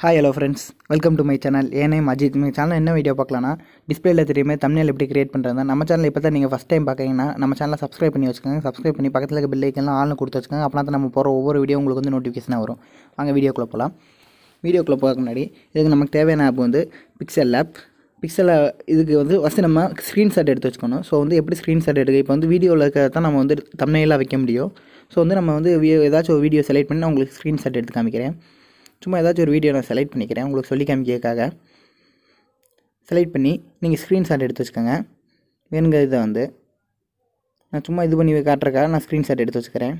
hi hello friends welcome to my channel ஏனே Ajith my channel என்ன video பார்க்கலாம்னா டிஸ்பிளேல தெரியுமே தமிழில் எப்படி கிரியேட் பண்ணுறது நம்ம சேனல் இப்போ தான் நீங்கள் ஃபஸ்ட் டைம் பார்க்குறீங்கன்னா நம்ம சேனலை சப்ஸ்கிரைப் பண்ணி வச்சுக்கோங்க சப்ஸ்கிரைப் பண்ணி பக்கத்தில் இருக்க பில்லைக்கெல்லாம் ஆள்னு கொடுத்து வச்சுக்கோங்க அப்போ தான் நம்ம போகிற ஒவ்வொரு வீடியோ உங்களுக்கு வந்து நோட்டிஃபிகேஷனாக வரும் வாங்க வீடியோக்குள்ளே போகலாம் வீடியோக்குள்ளே போக முன்னாடி இதுக்கு நமக்கு தேவையான ஆப் வந்து பிக்சல் ஆப் பிக்சலை இதுக்கு வந்து ஃபஸ்ட்டு நம்ம ஸ்க்ரீன்ஷாட் எடுத்து வச்சுக்கணும் ஸோ வந்து எப்படி ஸ்க்ரீன்ஷாட் எடுக்க இப்போ வந்து வீடியோவில் இருக்கிறத தான் நம்ம வந்து தமிழில் வைக்க முடியும் ஸோ வந்து நம்ம வந்து ஏதாச்சும் வீடியோ செலக்ட் பண்ணி நான் உங்களுக்கு ஸ்க்ரீன்ஷாட் எடுத்து காமிக்கிறேன் சும்மா ஏதாச்சும் ஒரு வீடியோ நான் செலக்ட் பண்ணிக்கிறேன் உங்களுக்கு சொல்லி காமிக்கிறதுக்காக செலக்ட் பண்ணி நீங்கள் ஸ்க்ரீன்ஷாட் எடுத்து வச்சுக்கோங்க வேணுங்க இதை வந்து நான் சும்மா இது பண்ணி காட்டுறக்காக நான் ஸ்க்ரீன்ஷாட் எடுத்து வச்சுக்கிறேன்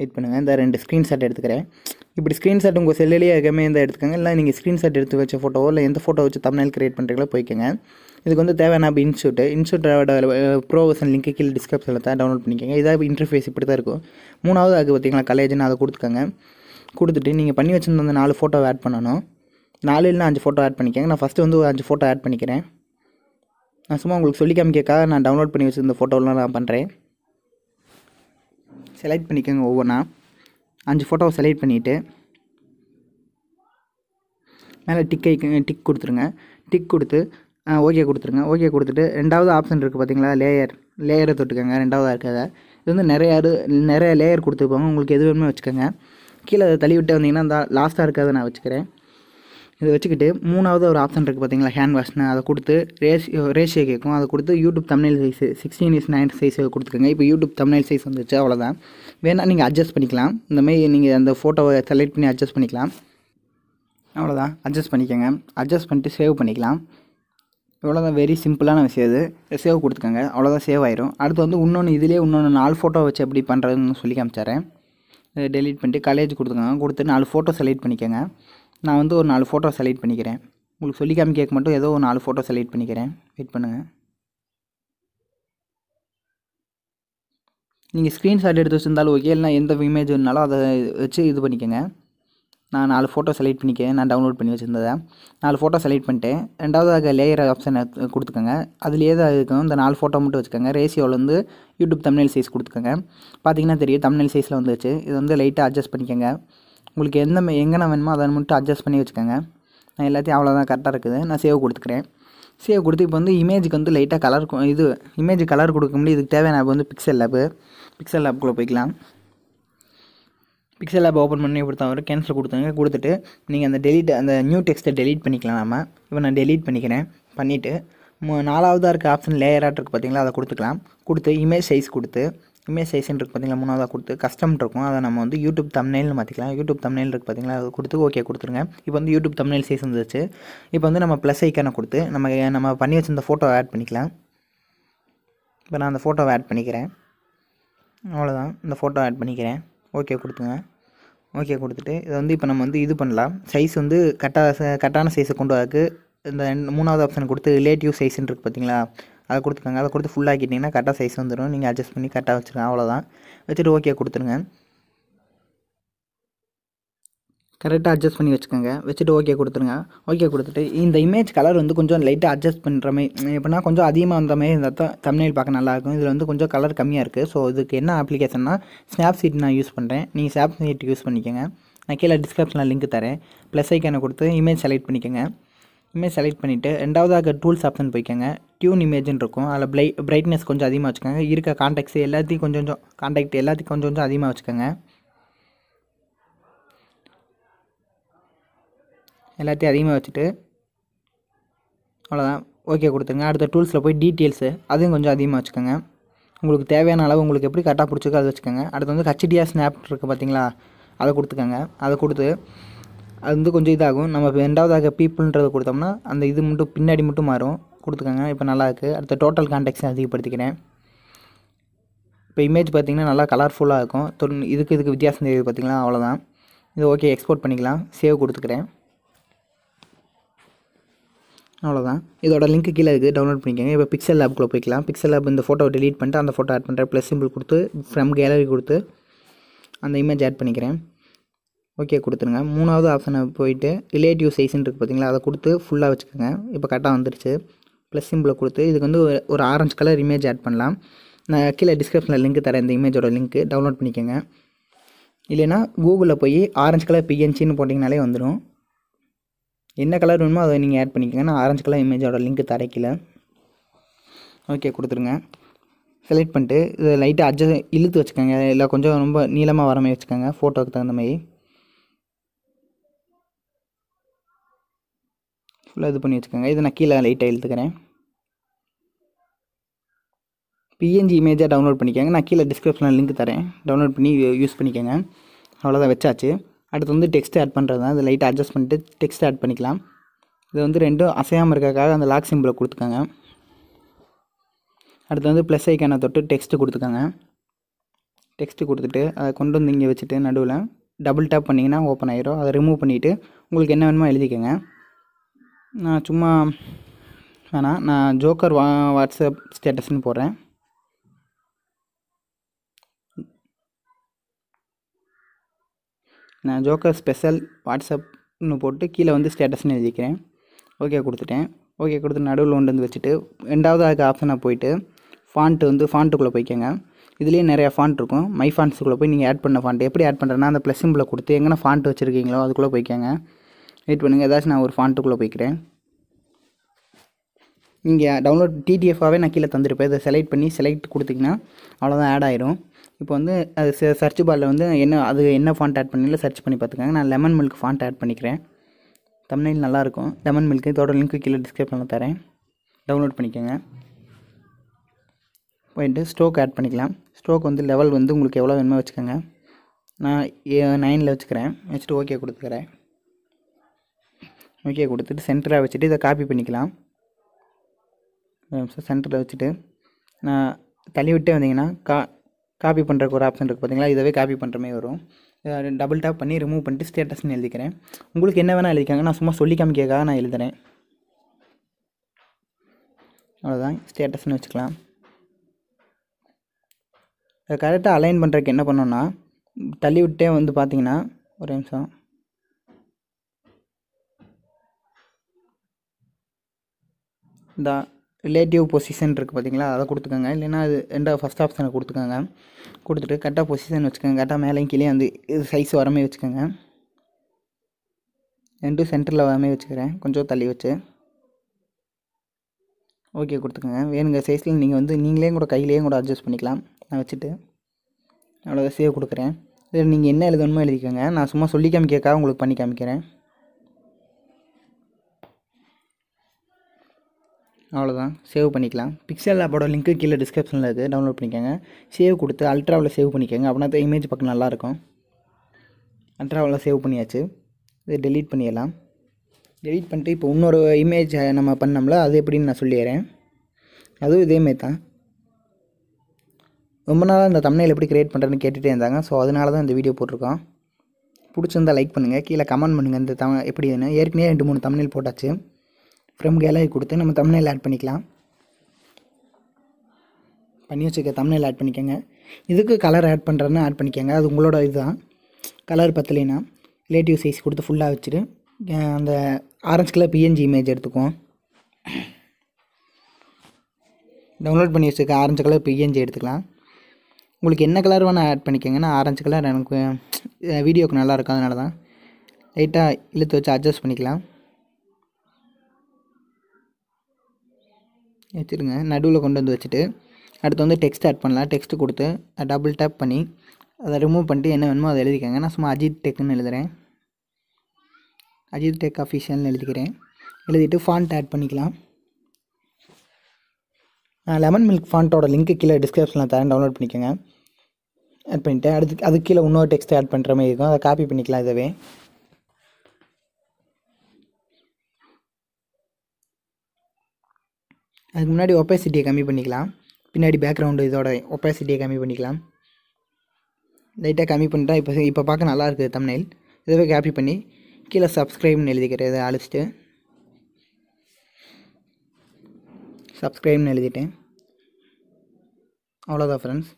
வெயிட் பண்ணுங்கள் இந்த ரெண்டு ஸ்க்ரீன்ஷாட் எடுத்துக்கிறேன் இப்படி ஸ்க்ரீன்ஷாட் உங்கள் செல்லிலேயே எங்கேயுமே இருந்தால் எடுத்துக்கோங்க இல்லை நீங்கள் ஸ்க்ரீன்ஷாட் எடுத்து வச்ச ஃபோட்டோவோ இல்லை எந்த ஃபோட்டோ வச்சு தமிழ் கிரியேட் பண்ணுறீங்களோ போய்க்கோங்க இதுக்கு வந்து தேவையான அப்படி இன்ஸ்டியூட் இன்ஸ்டியூட்டோட ப்ரோ வெர்ஷன் லிங்க்கு கீழே டிஸ்கிரிப்ஷனில் தான் டவுன்லோட் பண்ணிக்கோங்க இதாக இன்டர்ஃபேஸ் இப்படி தான் இருக்கும் மூணாவது அது பார்த்தீங்களா காலேஜ்னு அதை கொடுத்துக்கோங்க கொடுத்துட்டு நீங்கள் பண்ணி வச்சுருந்த அந்த நாலு ஃபோட்டோ ஆட் பண்ணணும் நாலு இல்லை அஞ்சு ஃபோட்டோ ஆட் பண்ணிக்கோங்க நான் ஃபஸ்ட்டு வந்து ஒரு அஞ்சு ஃபோட்டோ ஆட் பண்ணிக்கிறேன் நான் சும்மா உங்களுக்கு சொல்லி காமிக்கக்காக நான் டவுன்லோட் பண்ணி வச்சுருந்த ஃபோட்டோலாம் நான் பண்ணுறேன் செலக்ட் பண்ணிக்கோங்க ஒவ்வொன்றா அஞ்சு ஃபோட்டோவை செலக்ட் பண்ணிவிட்டு மேலே டிக் ஐக்கு டிக் கொடுத்துருங்க டிக் கொடுத்து ஓகே கொடுத்துருங்க ஓகே கொடுத்துட்டு ரெண்டாவது ஆப்ஷன் இருக்குது பார்த்தீங்களா லேயர் லேயரை தொட்டுக்கோங்க ரெண்டாவதாக இருக்கிறத இது வந்து நிறைய நிறைய லேயர் கொடுத்துருப்பாங்க உங்களுக்கு எது வேணுமே வச்சுக்கோங்க கீழே அதை தள்ளி விட்டு வந்தீங்கன்னா அந்த லாஸ்ட்டாக இருக்கிறத நான் வச்சுக்கிறேன் இதை வச்சுக்கிட்டு மூணாவது ஒரு ஆப்ஷன் இருக்குது பார்த்தீங்களா ஹேண்ட் வாஷ்னு அதை கொடுத்து ரேஷியோ ரேஷியோ கேட்கும் அதை கொடுத்து YouTube Tamil size sixteen is nine size கொடுத்துக்கோங்க இப்போ யூடியூப் தமிழ் சைஸ் வந்துச்சு அவ்வளோதான் வேணால் நீங்கள் அட்ஜஸ்ட் பண்ணிக்கலாம் இந்தமாரி நீங்கள் அந்த ஃபோட்டோவை செலக்ட் பண்ணி அட்ஜஸ்ட் பண்ணிக்கலாம் அவ்வளோதான் அட்ஜஸ்ட் பண்ணிக்கோங்க அட்ஜஸ்ட் பண்ணிட்டு சேவ் பண்ணிக்கலாம் இவ்வளோதான் வெரி சிம்பிளான விஷயம் இது சேவ் கொடுத்துக்கோங்க அவ்வளோதான் சேவ் ஆயிரும் அடுத்து வந்து இன்னொன்று இதிலே இன்னொன்று நாலு ஃபோட்டோ வச்சு எப்படி பண்ணுறதுன்னு சொல்லி காமிச்சாரேன் டெலிட் பண்ணிட்டு காலேஜ் கொடுத்துக்கோங்க கொடுத்து நாலு ஃபோட்டோ செலக்ட் பண்ணிக்கோங்க நான் வந்து ஒரு நாலு ஃபோட்டோ செலக்ட் பண்ணிக்கிறேன் உங்களுக்கு சொல்லி கேட்க மட்டும் ஏதோ ஒரு நாலு ஃபோட்டோ செலக்ட் பண்ணிக்கிறேன் வெயிட் பண்ணுங்கள் நீங்கள் ஸ்க்ரீன்ஷாட் எடுத்து வச்சுருந்தாலும் ஓகே இல்லைனா எந்த இமேஜ் இருந்தாலும் அதை வச்சு இது பண்ணிக்கோங்க நான் நாலு ஃபோட்டோ செலக்ட் பண்ணிக்க நான் டவுன்லோட் பண்ணி வச்சுருந்ததை நாலு ஃபோட்டோ செலக்ட் பண்ணிட்டேன் ரெண்டாவது லேயர் ஆப்ஷன் கொடுத்துக்கோங்க அதுலேயே தான் இருக்கும் இந்த நாலு ஃபோட்டோ மட்டும் வச்சுக்கோங்க வந்து யூடியூப் தமிழ் சைஸ் கொடுத்துக்கோங்க பார்த்தீங்கன்னா தெரியும் தமிழ் சைஸில் வந்துச்சு இது வந்து லைட்டாக அட்ஜஸ்ட் பண்ணிக்கோங்க உங்களுக்கு எந்த எங்கேன வேணுமோ அதை மட்டும் அட்ஜஸ்ட் பண்ணி வச்சுக்கோங்க நான் எல்லாத்தையும் அவ்வளோதான் கரெக்டாக இருக்குது நான் சேவ் கொடுத்துக்கிறேன் சேவ் கொடுத்து இப்போ வந்து இமேஜுக்கு வந்து லைட்டாக கலர் இது இமேஜ் கலர் கொடுக்க முடியும் இதுக்கு தேவையான ஆப் வந்து பிக்சல் லேப்பு பிக்சல் லேப்புக்குள்ளே போய்க்கலாம் பிக்சல் ஆப் ஓப்பன் பண்ணி கொடுத்தா ஒரு கேன்சல் கொடுத்தாங்க கொடுத்துட்டு நீங்கள் அந்த டெலிட் அந்த நியூ டெக்ஸ்ட்டை டெலிட் பண்ணிக்கலாம் நாம இப்போ நான் டெலிட் பண்ணிக்கிறேன் பண்ணிவிட்டு நாலாவதாக இருக்க ஆப்ஷன் லேயராக இருக்குது பார்த்தீங்களா அதை கொடுத்துக்கலாம் கொடுத்து இமேஜ் சைஸ் கொடுத்து இமேஜ் சைஸ் இருக்குது பார்த்திங்களா மூணாவதாக கொடுத்து கஸ்டம் இருக்கும் அதை நம்ம வந்து யூடியூப் தமிழ்நெல்னு மாற்றிக்கலாம் யூடியூப் தமிழ் இருக்குது பார்த்திங்களா அது கொடுத்து ஓகே கொடுத்துருங்க இப்போ வந்து யூடியூப் தமிழ் சைஸ் வந்துச்சு இப்போ வந்து நம்ம ப்ளஸ் ஐக்கான கொடுத்து நம்ம நம்ம பண்ணி வச்சிருந்த ஃபோட்டோவை ஆட் பண்ணிக்கலாம் இப்போ நான் அந்த ஃபோட்டோவை ஆட் பண்ணிக்கிறேன் அவ்வளோதான் இந்த ஃபோட்டோ ஆட் பண்ணிக்கிறேன் ஓகே கொடுத்துங்க ஓகே கொடுத்துட்டு இதை வந்து இப்போ நம்ம வந்து இது பண்ணலாம் சைஸ் வந்து கரெக்டாக கரெக்டான சைஸை கொண்டு வரக்கு இந்த மூணாவது ஆப்ஷன் கொடுத்து ரிலேட்டிவ் சைஸ்ன்னு இருக்குது பார்த்தீங்களா அதை கொடுத்துருக்காங்க அதை கொடுத்து ஃபுல்லாக ஆக்கிட்டிங்கன்னா கரெக்டாக சைஸ் வந்துடும் நீங்கள் அட்ஜஸ்ட் பண்ணி கரெக்டாக வச்சுருங்க அவ்வளோதான் வச்சுட்டு ஓகே கொடுத்துருங்க கரெக்டாக அட்ஜஸ்ட் பண்ணி வச்சுக்கோங்க வச்சுட்டு ஓகே கொடுத்துருங்க ஓகே கொடுத்துட்டு இந்த இமேஜ் கலர் வந்து கொஞ்சம் லைட்டாக அட்ஜஸ்ட் பண்ணுற மாதிரி எப்படின்னா கொஞ்சம் அதிகமாக வந்த மாதிரி இருந்தால் தான் தமிழில் பார்க்க நல்லாயிருக்கும் இதில் வந்து கொஞ்சம் கலர் கம்மியாக இருக்குது ஸோ இதுக்கு என்ன அப்ளிகேஷன்னா ஸ்னாப்சீட் நான் யூஸ் பண்ணுறேன் நீங்கள் ஸ்னாப்சீட் யூஸ் பண்ணிக்கோங்க நான் கீழே டிஸ்கிரிப்ஷனில் லிங்க் தரேன் ப்ளஸ் ஐக்கான கொடுத்து இமேஜ் செலக்ட் பண்ணிக்கோங்க இமேஜ் செலக்ட் பண்ணிவிட்டு ரெண்டாவதாக டூல்ஸ் ஆப்ஷன் போய்க்கோங்க டியூன் இமேஜ்னு இருக்கும் அதில் ப்ளை ப்ரைட்னஸ் கொஞ்சம் அதிகமாக வச்சுக்கோங்க இருக்க காண்டாக்ட்ஸ் எல்லாத்தையும் கொஞ்சம் கொஞ்சம் காண்டாக்ட் எல்லாத்தையும் கொஞ்சம் கொஞ்சம் அதிகமாக வச்சுக்கோங்க எல்லாத்தையும் அதிகமாக வச்சுட்டு அவ்வளோதான் ஓகே கொடுத்துருங்க அடுத்த டூல்ஸில் போய் டீட்டெயில்ஸு அதையும் கொஞ்சம் அதிகமாக வச்சுக்கோங்க உங்களுக்கு தேவையான அளவு உங்களுக்கு எப்படி கரெக்டாக பிடிச்சிக்கோ அதை வச்சுக்கோங்க அடுத்து வந்து ஹச்டிஆ ஸ்னாப் இருக்குது பார்த்தீங்களா அதை கொடுத்துக்கோங்க அதை கொடுத்து அது வந்து கொஞ்சம் இதாகும் நம்ம ரெண்டாவதாக பீப்புள்ன்றதை கொடுத்தோம்னா அந்த இது மட்டும் பின்னாடி மட்டும் மாறும் கொடுத்துக்கோங்க இப்போ நல்லாயிருக்கு அடுத்த டோட்டல் கான்டெக்ட்ஸை அதிகப்படுத்திக்கிறேன் இப்போ இமேஜ் பார்த்திங்கன்னா நல்லா கலர்ஃபுல்லாக இருக்கும் இதுக்கு இதுக்கு வித்தியாசம் தெரியுது பார்த்திங்களா அவ்வளோதான் இது ஓகே எக்ஸ்போர்ட் பண்ணிக்கலாம் சேவ் கொடுத்துக்கிறேன் அவ்வளோதான் இதோட லிங்க் கீழே இருக்குது டவுன்லோட் பண்ணிக்கோங்க இப்போ பிக்சல் ஆப்குள்ளே போய்க்கலாம் பிக்சல் ஆப் இந்த ஃபோட்டோ டெலிட் பண்ணிட்டு அந்த ஃபோட்டோ ஆட் பண்ணுறேன் ப்ளஸ் சிம்பிள் கொடுத்து ஃப்ரம் கேலரி கொடுத்து அந்த இமேஜ் ஆட் பண்ணிக்கிறேன் ஓகே கொடுத்துருங்க மூணாவது ஆப்ஷனை போயிட்டு ரிலேட்டிவ் சைஸ்ன்னு இருக்குது பார்த்தீங்களா அதை கொடுத்து ஃபுல்லாக வச்சுக்கோங்க இப்போ கரெக்டாக வந்துருச்சு ப்ளஸ் சிம்பிளை கொடுத்து இதுக்கு வந்து ஒரு ஆரஞ்சு கலர் இமேஜ் ஆட் பண்ணலாம் நான் கீழே டிஸ்கிரிப்ஷனில் லிங்க் தரேன் இந்த இமேஜோட லிங்க்கு டவுன்லோட் பண்ணிக்கோங்க இல்லைனா கூகுளில் போய் ஆரஞ்சு கலர் பிஎன்சின்னு போட்டிங்கனாலே வந்துடும் என்ன கலர் வேணுமோ அதை நீங்கள் ஆட் பண்ணிக்கோங்க நான் ஆரஞ்சு கலர் இமேஜோட லிங்க் தரைக்கல ஓகே கொடுத்துருங்க செலக்ட் பண்ணிட்டு இதை லைட்டாக அட்ஜஸ்ட் இழுத்து வச்சுக்கோங்க இல்லை கொஞ்சம் ரொம்ப நீளமாக வர மாதிரி வச்சுக்கோங்க ஃபோட்டோவுக்கு தகுந்த மாதிரி ஃபுல்லாக இது பண்ணி வச்சுக்கோங்க இதை நான் கீழே லைட்டாக எழுத்துக்கிறேன் பிஎன்ஜி இமேஜாக டவுன்லோட் பண்ணிக்கோங்க நான் கீழே டிஸ்கிரிப்ஷனில் லிங்க் தரேன் டவுன்லோட் பண்ணி யூஸ் பண்ணிக்கோங்க அவ்வளோதான் வச்சாச்சு அடுத்து வந்து டெக்ஸ்ட் ஆட் பண்ணுறது தான் அந்த லைட்டாக அட்ஜஸ்ட் பண்ணிட்டு டெக்ஸ்ட் ஆட் பண்ணிக்கலாம் இது வந்து ரெண்டும் அசையாமல் இருக்கக்காக அந்த லாக் சிம்பிளை கொடுத்துக்கோங்க அடுத்து வந்து ப்ளஸ் ஐக்கான தொட்டு டெக்ஸ்ட்டு கொடுத்துக்கோங்க டெக்ஸ்ட்டு கொடுத்துட்டு அதை கொண்டு வந்து இங்கே வச்சுட்டு நடுவில் டபுள் டேப் பண்ணிங்கன்னா ஓப்பன் ஆயிரும் அதை ரிமூவ் பண்ணிவிட்டு உங்களுக்கு என்ன வேணுமோ எழுதிக்கோங்க நான் சும்மா வேணாம் நான் ஜோக்கர் வா வாட்ஸ்அப் ஸ்டேட்டஸ்ன்னு போடுறேன் நான் ஜோக்கர் ஸ்பெஷல் வாட்ஸ்அப்னு போட்டு கீழே வந்து ஸ்டேட்டஸ்னு எழுதிக்கிறேன் ஓகே கொடுத்துட்டேன் ஓகே கொடுத்து நடுவில் ஒன்று வந்து வச்சுட்டு ரெண்டாவது அதுக்கு ஆப்ஷனாக போயிட்டு ஃபாண்ட்டு வந்து ஃபாண்ட்டுக்குள்ளே போய்க்கோங்க இதுலேயே நிறையா ஃபாண்ட் இருக்கும் மை ஃபாண்ட்ஸுக்குள்ளே போய் நீங்கள் ஆட் பண்ண ஃபாண்ட் எப்படி ஆட் பண்ணுறேன்னா அந்த ப்ளஸ் சிம்பிளை கொடுத்து எங்கன்னா ஃபாண்ட் வச்சுருக்கீங்களோ அதுக்குள்ளே போய்க்கோங்க வெயிட் பண்ணுங்கள் ஏதாச்சும் நான் ஒரு ஃபாண்ட்டுக்குள்ளே போய்க்கிறேன் இங்கே டவுன்லோட் டிடிஎஃபாகவே நான் கீழே தந்திருப்பேன் இதை செலக்ட் பண்ணி செலக்ட் கொடுத்திங்கன்னா அவ்வளோதான் ஆட் ஆயிரும் இப்போ வந்து அது சர்ச் பாரில் வந்து என்ன அது என்ன ஃபாண்ட் ஆட் பண்ணல சர்ச் பண்ணி பார்த்துக்கோங்க நான் லெமன் மில்க் ஃபாண்ட் ஆட் பண்ணிக்கிறேன் தமிழில் நல்லாயிருக்கும் லெமன் மில்க்கு இதோட லிங்க்கு கீழே டிஸ்கிரிப்ஷனில் தரேன் டவுன்லோட் பண்ணிக்கோங்க போயிட்டு ஸ்டோக் ஆட் பண்ணிக்கலாம் ஸ்டோக் வந்து லெவல் வந்து உங்களுக்கு எவ்வளோ வேணுமோ வச்சுக்கோங்க நான் நைனில் வச்சுக்கிறேன் வச்சுட்டு ஓகே கொடுத்துக்கிறேன் ஓகே கொடுத்துட்டு சென்டராக வச்சுட்டு இதை காப்பி பண்ணிக்கலாம் சென்டரில் வச்சுட்டு நான் தள்ளி விட்டே வந்தீங்கன்னா கா காப்பி பண்ணுறக்கு ஒரு ஆப்ஷன் இருக்குது பார்த்தீங்களா இதவே காப்பி பண்ணுற மாதிரி வரும் டபுள் டேப் பண்ணி ரிமூவ் பண்ணிட்டு ஸ்டேட்டஸ்னு எழுதிக்கிறேன் உங்களுக்கு என்ன வேணால் எழுதிக்காங்க நான் சும்மா சொல்லி காமிக்காக நான் எழுதுகிறேன் அவ்வளோதான் ஸ்டேட்டஸ்னு வச்சுக்கலாம் கரெக்டாக அலைன் பண்ணுறதுக்கு என்ன பண்ணோன்னா தள்ளி விட்டே வந்து பார்த்தீங்கன்னா ஒரு நிமிஷம் இந்த ரிலேட்டிவ் பொசிஷன் இருக்குது பார்த்தீங்களா அதை கொடுத்துக்கோங்க இல்லைன்னா அது ரெண்டா ஃபஸ்ட் ஆப்ஷனை கொடுத்துக்கோங்க கொடுத்துட்டு கரெக்டாக பொசிஷன் வச்சுக்கோங்க கரெக்டாக மேலேயும் கீழே வந்து இது சைஸ் வரமே வச்சுக்கோங்க ரெண்டும் சென்டரில் வரமே வச்சுக்கிறேன் கொஞ்சம் தள்ளி வச்சு ஓகே கொடுத்துக்கோங்க வேணுங்க சைஸில் நீங்கள் வந்து நீங்களே கூட கையிலேயே கூட அட்ஜஸ்ட் பண்ணிக்கலாம் நான் வச்சுட்டு அவ்வளோதான் சேவ் கொடுக்குறேன் இதில் நீங்கள் என்ன எழுதணுமோ எழுதிக்கோங்க நான் சும்மா சொல்லி காமிக்கிறக்காக உங்களுக்கு பண்ணி காமிக்கிறேன் அவ்வளோதான் சேவ் பண்ணிக்கலாம் பிக்சல் ஆப்போட லிங்க்கு கீழே டிஸ்கிரிப்ஷனில் இருக்குது டவுன்லோட் பண்ணிக்கோங்க சேவ் கொடுத்து அல்ட்ராவில் சேவ் பண்ணிக்கோங்க அப்படின்னா இமேஜ் பக்கம் நல்லாயிருக்கும் அல்ட்ராவில் சேவ் பண்ணியாச்சு இதை டெலீட் பண்ணிடலாம் டெலீட் பண்ணிட்டு இப்போ இன்னொரு இமேஜ் நம்ம பண்ணோம்ல அது எப்படின்னு நான் சொல்லிடுறேன் அதுவும் இதேமாரி தான் ரொம்ப நாளாக இந்த தமிழில் எப்படி க்ரியேட் பண்ணுறேன்னு கேட்டுகிட்டே இருந்தாங்க ஸோ அதனால தான் இந்த வீடியோ போட்டிருக்கோம் பிடிச்சிருந்தால் லைக் பண்ணுங்கள் கீழே கமெண்ட் பண்ணுங்கள் இந்த தமிழ் எப்படி ஏற்கனவே ரெண்டு மூணு தமிழில் போட்டாச்சு ஃப்ரம் கேலரி கொடுத்து நம்ம தமிழில் ஆட் பண்ணிக்கலாம் பண்ணி வச்சுக்க தமிழில் ஆட் பண்ணிக்கோங்க இதுக்கு கலர் ஆட் பண்ணுறதுன்னு ஆட் பண்ணிக்கோங்க அது உங்களோட இதுதான் கலர் பத்தலைனா ரிலேட்டிவ் சைஸ் கொடுத்து ஃபுல்லாக வச்சுட்டு அந்த ஆரஞ்சு கலர் பிஎன்ஜி இமேஜ் எடுத்துக்குவோம் டவுன்லோட் பண்ணி வச்சுருக்க ஆரஞ்சு கலர் பிஎன்ஜி எடுத்துக்கலாம் உங்களுக்கு என்ன கலர் வேணால் ஆட் பண்ணிக்கோங்கன்னா ஆரஞ்சு கலர் எனக்கு வீடியோக்கு நல்லா இருக்கும் அதனால தான் லைட்டாக இழுத்து வச்சு அட்ஜஸ்ட் பண்ணிக்கலாம் வச்சுருங்க நடுவில் கொண்டு வந்து வச்சுட்டு அடுத்து வந்து டெக்ஸ்ட் ஆட் பண்ணலாம் டெக்ஸ்ட் கொடுத்து டபுள் டேப் பண்ணி அதை ரிமூவ் பண்ணிட்டு என்ன வேணுமோ அதை எழுதிக்கங்க நான் சும்மா அஜித் டெக்குன்னு எழுதுகிறேன் அஜித் டெக் அஃபிஷியல்னு எழுதிக்கிறேன் எழுதிட்டு ஃபாண்ட் ஆட் பண்ணிக்கலாம் நான் லெமன் மில்க் ஃபாண்ட்டோட லிங்க்கு கீழே டிஸ்கிரிப்ஷனில் தரேன் டவுன்லோட் பண்ணிக்கோங்க ஆட் பண்ணிவிட்டு அதுக்கு அது கீழே இன்னொரு டெக்ஸ்ட் ஆட் பண்ணுற மாதிரி இருக்கும் அதை காப்பி பண்ணிக்கலாம் இதவே அதுக்கு முன்னாடி ஒப்பேசிட்டியை கம்மி பண்ணிக்கலாம் பின்னாடி பேக்ரவுண்டு இதோட ஒப்பாசிட்டியை கம்மி பண்ணிக்கலாம் லைட்டாக கம்மி பண்ணிட்டா இப்போ இப்போ பார்க்க நல்லா இருக்குது தமிழில் இதுவே காப்பி பண்ணி கீழே சப்ஸ்கிரைப்னு எழுதிக்கிறேன் இதை அழிச்சிட்டு சப்ஸ்கிரைப்னு எழுதிட்டேன் அவ்வளோதான் ஃப்ரெண்ட்ஸ்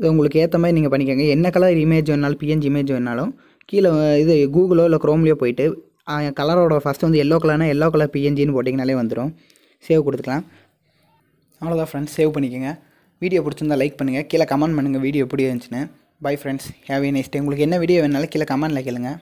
இது உங்களுக்கு ஏற்ற மாதிரி நீங்கள் பண்ணிக்கோங்க என்ன கலர் இமேஜ் வேணாலும் பிஎன்ஜி இமேஜ் வேணாலும் கீழே இது கூகுளோ இல்லை க்ரோம்லேயோ போயிட்டு கலரோட ஃபஸ்ட்டு வந்து எல்லோ கலர்னால் எல்லோ கலர் பிஎன்ஜின்னு போட்டிங்கனாலே வந்துடும் சேவ் கொடுத்துக்கலாம் அவ்வளோதான் ஃப்ரெண்ட்ஸ் சேவ் பண்ணிக்கோங்க வீடியோ பிடிச்சிருந்தா லைக் பண்ணுங்கள் கீழே கமெண்ட் பண்ணுங்கள் வீடியோ எப்படி இருந்துச்சுன்னு bye friends have a nice day உங்களுக்கு என்ன வீடியோ வேணாலும் கீழே கமெண்ட்டில் கேளுங்கள்